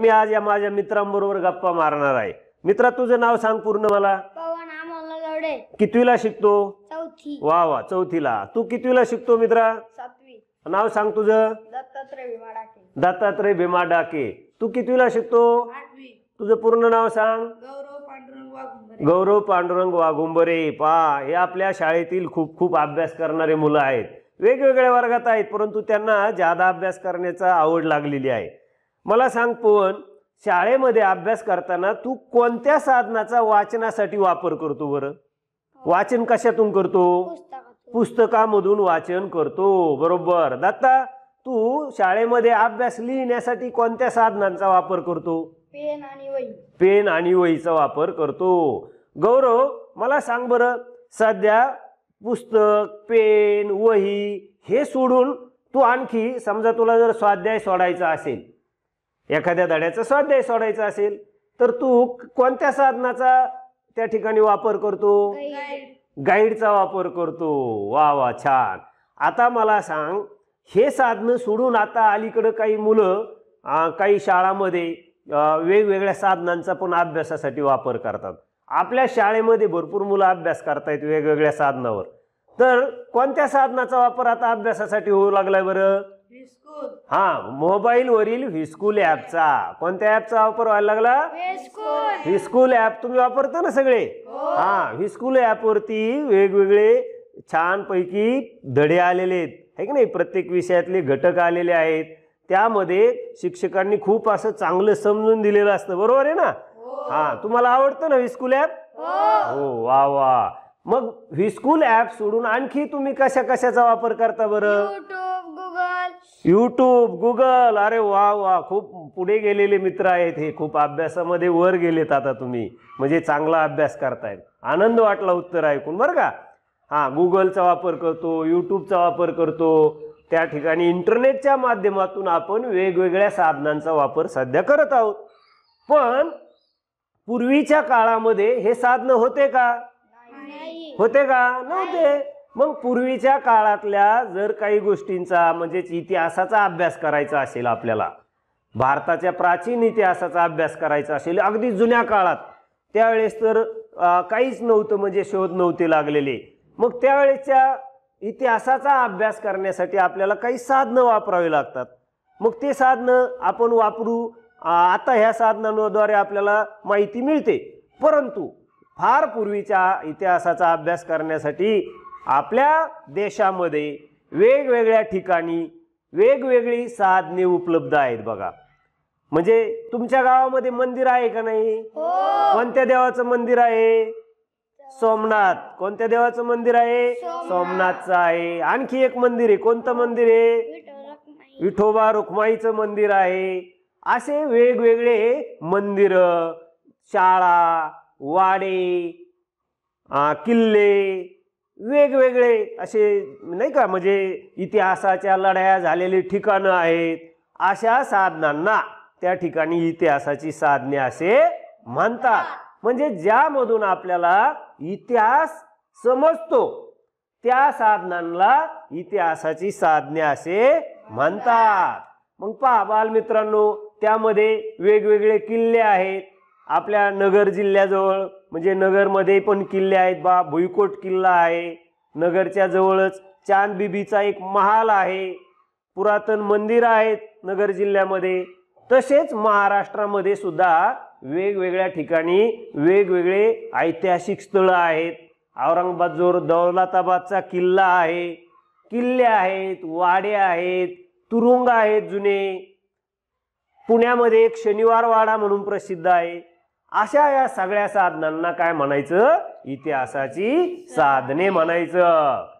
मी आज या माझ्या मित्रांबरोबर गप्पा मारणार आहे मित्रा तुझं नाव सांग पूर्ण मला कितवीला शिकतो वा वा चौथीला तू कितवीला शिकतो मित्रा सातवी नाव सांग तुझं दत्तात्रय भीमा डाके तू कितवीला शिकतो तुझं पूर्ण नाव सांग गौरव पांडुरंग गौरव पांडुरंग वाघुंबरे पा हे आपल्या शाळेतील खूप खूप अभ्यास करणारे मुलं आहेत वेगवेगळ्या वर्गात आहेत परंतु त्यांना जादा अभ्यास करण्याचा आवड लागलेली आहे मला सांग पवन शाळेमध्ये अभ्यास करताना तू कोणत्या साधनाचा वाचनासाठी वापर करतो बर वाचन कशातून करतो पुस्तकामधून वाचन करतो बरोबर दत्ता तू शाळेमध्ये अभ्यास लिहिण्यासाठी कोणत्या साधनांचा वापर करतो पेन आणि वही पेन आणि वहीचा वापर करतो गौरव मला सांग बरं सध्या पुस्तक पेन वही हे सोडून तू आणखी समजा तुला जर स्वाध्याय सोडायचा असेल एखाद्या धड्याचा स्वाध्याय सोडायचा असेल तर तू कोणत्या साधनाचा त्या ठिकाणी वापर करतो गाईडचा वापर करतो वा वा छान आता मला सांग हे साधनं सोडून आता अलीकडं काही मुलं काही शाळामध्ये वेगवेगळ्या साधनांचा पण अभ्यासासाठी वापर करतात आपल्या शाळेमध्ये भरपूर मुलं अभ्यास करतायत वेगवेगळ्या साधनावर तर कोणत्या साधनाचा वापर आता अभ्यासासाठी होऊ लागलाय बरं हा मोबाईल वरील व्हिस्कूल ऍपचा कोणत्या ऍपचा वापर व्हायला लागला हिस्कूल ऍप तुम्ही वापरता ना सगळे हो. हा ऍप वरती वेगवेगळे छान पैकी धडे आलेले आहेत की नाही प्रत्येक विषयातले घटक आलेले आहेत त्यामध्ये शिक्षकांनी खूप असं चांगलं समजून दिलेलं असतं बरोबर आहे ना हो. हा तुम्हाला आवडतं ना हिस्कूल ॲप हो. हो वा वा मग हिस्कूल ऍप सोडून आणखी तुम्ही कशा कशाचा वापर करता बरं यूट्यूब गुगल अरे वा वा खूप पुढे गेलेले मित्र आहेत हे खूप अभ्यासामध्ये वर गेलेत आता तुम्ही म्हणजे चांगला अभ्यास करतायत आनंद वाटला उत्तर ऐकून बरं का हा गुगलचा वापर करतो यूट्यूबचा वापर करतो त्या ठिकाणी इंटरनेटच्या माध्यमातून आपण वेगवेगळ्या साधनांचा वापर सध्या करत आहोत पण पूर्वीच्या काळामध्ये हे साधनं होते का होते का नव्हते मग पूर्वीच्या काळातल्या जर काही गोष्टींचा म्हणजेच इतिहासाचा अभ्यास करायचा असेल आपल्याला भारताच्या प्राचीन इतिहासाचा अभ्यास करायचा असेल अगदी जुन्या काळात त्यावेळेस तर काहीच नव्हतं म्हणजे शोध नव्हते लागलेले मग त्यावेळेच्या इतिहासाचा अभ्यास करण्यासाठी आपल्याला काही साधनं वापरावी लागतात मग ते साधनं आपण वापरू आता ह्या साधनांद्वारे आपल्याला माहिती मिळते परंतु फार पूर्वीच्या इतिहासाचा अभ्यास करण्यासाठी आपल्या देशामध्ये वेगवेगळ्या ठिकाणी वेगवेगळी साधने उपलब्ध आहेत बघा म्हणजे तुमच्या गावामध्ये मंदिर आहे का नाही हो. कोणत्या देवाचं मंदिर आहे सोमनाथ कोणत्या देवाचं मंदिर आहे सोमनाथचं आहे आणखी एक मंदिर आहे कोणतं मंदिर आहे विठोबा रुक्माईचं मंदिर आहे असे वेगवेगळे मंदिर शाळा वाडे किल्ले वेगवेगळे असे नाही का म्हणजे इतिहासाच्या लढाया झालेली ठिकाणं आहेत अशा साधनांना त्या ठिकाणी इतिहासाची साधने असे म्हणतात म्हणजे ज्यामधून आपल्याला इतिहास समजतो त्या साधनांना इतिहासाची साधने असे म्हणतात मग पहा बालमित्रांनो त्यामध्ये वेगवेगळे किल्ले आहेत आपल्या नगर जिल्ह्याजवळ म्हणजे नगरमध्ये पण किल्ले आहेत बा भुईकोट किल्ला आहे नगरच्या जवळच चांद बीबीचा एक महाल आहे पुरातन मंदिर आहेत नगर जिल्ह्यामध्ये तसेच महाराष्ट्रामध्ये सुद्धा वेगवेगळ्या ठिकाणी वेगवेगळे ऐतिहासिक स्थळं आहेत औरंगाबाद जोर दौलताबादचा किल्ला आहे किल्ले आहेत वाडे आहेत तुरुंग आहेत जुने पुण्यामध्ये एक शनिवार वाडा म्हणून प्रसिद्ध आहे अशा या सगळ्या साधनांना काय म्हणायचं इतिहासाची साधने म्हणायचं